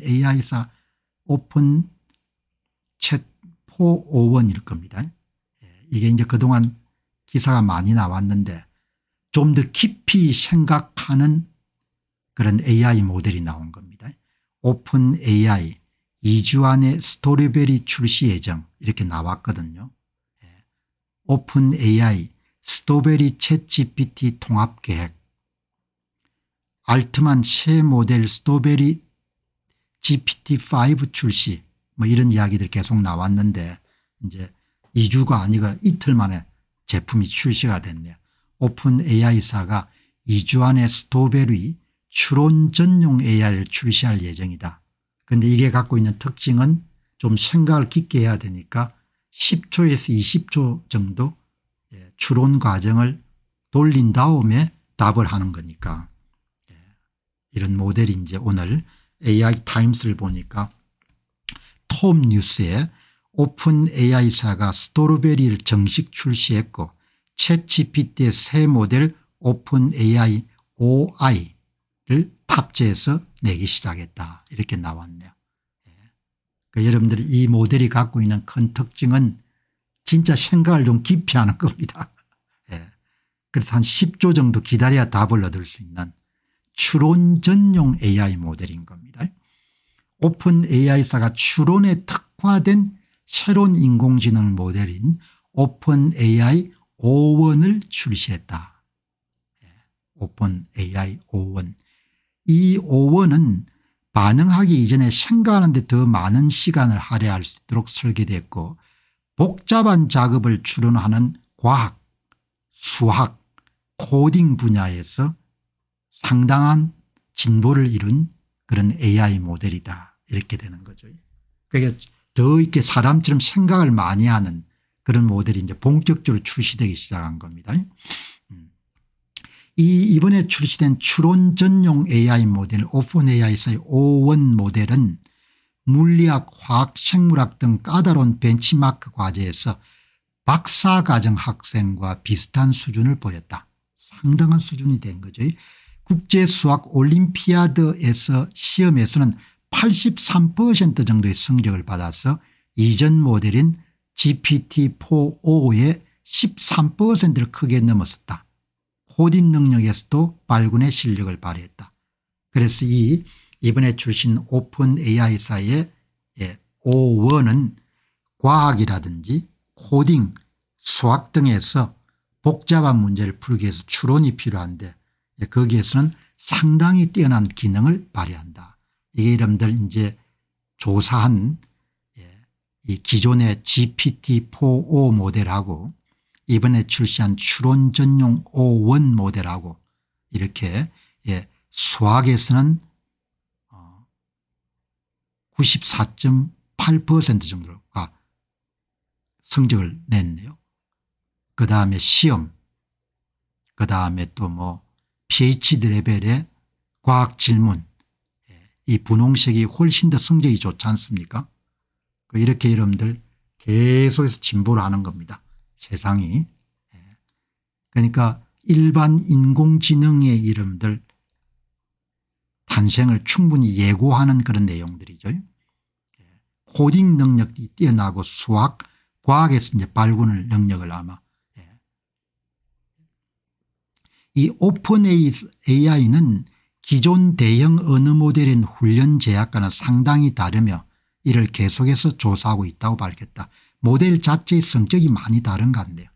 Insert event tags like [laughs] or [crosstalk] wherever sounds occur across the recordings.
AI사 오픈 챗포 오원일 겁니다. 예, 이게 이제 그동안 기사가 많이 나왔는데 좀 더 깊이 생각하는 그런 AI 모델이 나온 겁니다. 오픈 AI 2주 안에 스토리베리 출시 예정 이렇게 나왔거든요. 예, 오픈 AI 스토베리 챗 GPT 통합 계획 알트만 새 모델 스토베리 GPT-5 출시 뭐 이런 이야기들이 계속 나왔는데 이제 2주가 아니고 이틀 만에 제품이 출시가 됐네요. 오픈 AI사가 2주 안에 스토베리 추론 전용 AI를 출시할 예정이다. 그런데 이게 갖고 있는 특징은 좀 생각을 깊게 해야 되니까 10초에서 20초 정도 예, 추론 과정을 돌린 다음에 답을 하는 거니까 예, 이런 모델이 이제 오늘 AI 타임스를 보니까 톱 뉴스에 오픈 AI사가 스토르베리를 정식 출시했고 채치 p t 의새 모델 오픈 AI OI를 탑재해서 내기 시작했다 이렇게 나왔네요. 예. 그러니까 여러분들이 모델이 갖고 있는 큰 특징은 진짜 생각을 좀 깊이 하는 겁니다. [laughs] 예. 그래서 한 10조 정도 기다려야 답을 얻을 수 있는 추론 전용 AI 모델인 겁니다. 오픈 AI사가 추론에 특화된 새로운 인공지능 모델인 오픈 AI 5원을 출시했다. 예, 오픈 AI 5원. 이 5원은 반응하기 이전에 생각하는데 더 많은 시간을 할애할 수 있도록 설계됐고 복잡한 작업을 추론하는 과학, 수학, 코딩 분야에서 상당한 진보를 이룬 그런 AI 모델이다 이렇게 되는 거죠. 그러더 이렇게 사람처럼 생각을 많이 하는 그런 모델이 이제 본격적으로 출시되기 시작한 겁니다. 음. 이 이번에 출시된 추론 전용 AI 모델 오픈 AI에서의 O1 모델은 물리학 화학 생물학 등 까다로운 벤치마크 과제에서 박사과정 학생과 비슷한 수준을 보였다. 상당한 수준이 된 거죠. 국제수학올림피아드에서 시험에서는 83% 정도의 성적을 받아서 이전 모델인 GPT-4O의 13%를 크게 넘었었다. 코딩 능력에서도 발군의 실력을 발휘했다. 그래서 이 이번에 출신 오픈 AI사의 O1은 과학이라든지 코딩, 수학 등에서 복잡한 문제를 풀기 위해서 추론이 필요한데 네, 거기에서는 상당히 뛰어난 기능을 발휘한다. 이게 이름들 이제 조사한 예, 이 기존의 GPT-4O 모델하고 이번에 출시한 추론 전용 O1 모델하고 이렇게 예, 수학에서는 94.8% 어, 정도가 성적을 냈네요. 그 다음에 시험, 그 다음에 또뭐 pH 레벨의 과학 질문 예, 이 분홍색이 훨씬 더 성적이 좋지 않습니까 그 이렇게 여러분들 계속해서 진보를 하는 겁니다. 세상이. 예. 그러니까 일반 인공지능의 이름들 탄생을 충분히 예고하는 그런 내용들이죠. 예. 코딩 능력이 뛰어나고 수학, 과학에서 이제 발군을 능력을 아마 이 오픈 AI는 기존 대형 언어 모델인 훈련 제약과는 상당히 다르며 이를 계속해서 조사하고 있다고 밝혔다. 모델 자체의 성격이 많이 다른 것 같네요.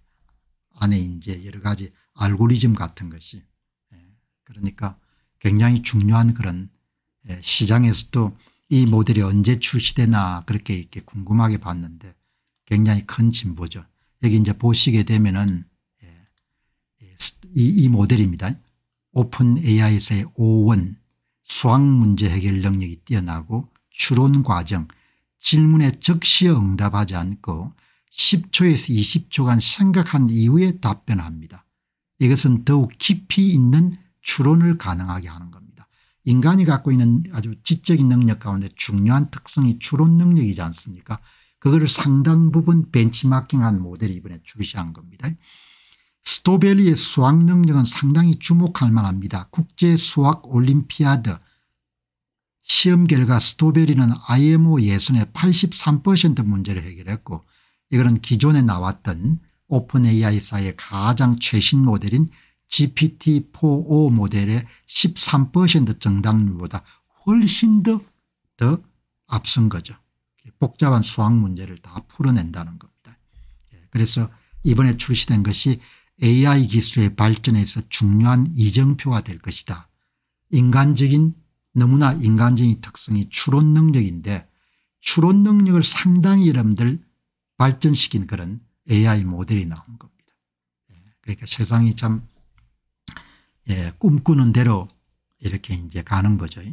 안에 이제 여러 가지 알고리즘 같은 것이 예. 그러니까 굉장히 중요한 그런 예, 시장에서도 이 모델이 언제 출시되나 그렇게 이렇게 궁금하게 봤는데 굉장히 큰 진보죠. 여기 이제 보시게 되면은 이, 이 모델입니다. 오픈 AI에서의 오원 수학 문제 해결 능력이 뛰어나고 추론 과정 질문에 즉시 응답하지 않고 10초에서 20초간 생각한 이후에 답변합니다. 이것은 더욱 깊이 있는 추론을 가능하게 하는 겁니다. 인간이 갖고 있는 아주 지적인 능력 가운데 중요한 특성이 추론 능력이지 않습니까 그거를 상당 부분 벤치마킹한 모델이 이번에 출시한 겁니다. 스토베리의 수학 능력은 상당히 주목할 만합니다. 국제 수학 올림피아드 시험 결과 스토베리는 IMO 예선의 83% 문제를 해결했고 이거는 기존에 나왔던 오픈AI사의 가장 최신 모델인 GPT-4o 모델의 13% 정답률보다 훨씬 더, 더 앞선 거죠. 복잡한 수학 문제를 다 풀어낸다는 겁니다. 예, 그래서 이번에 출시된 것이 AI 기술의 발전에서 중요한 이정표가 될 것이다. 인간적인 너무나 인간적인 특성이 추론 능력인데 추론 능력을 상당히 여러분들 발전시킨 그런 AI 모델이 나온 겁니다. 예, 그러니까 세상이 참 예, 꿈꾸는 대로 이렇게 이제 가는 거죠.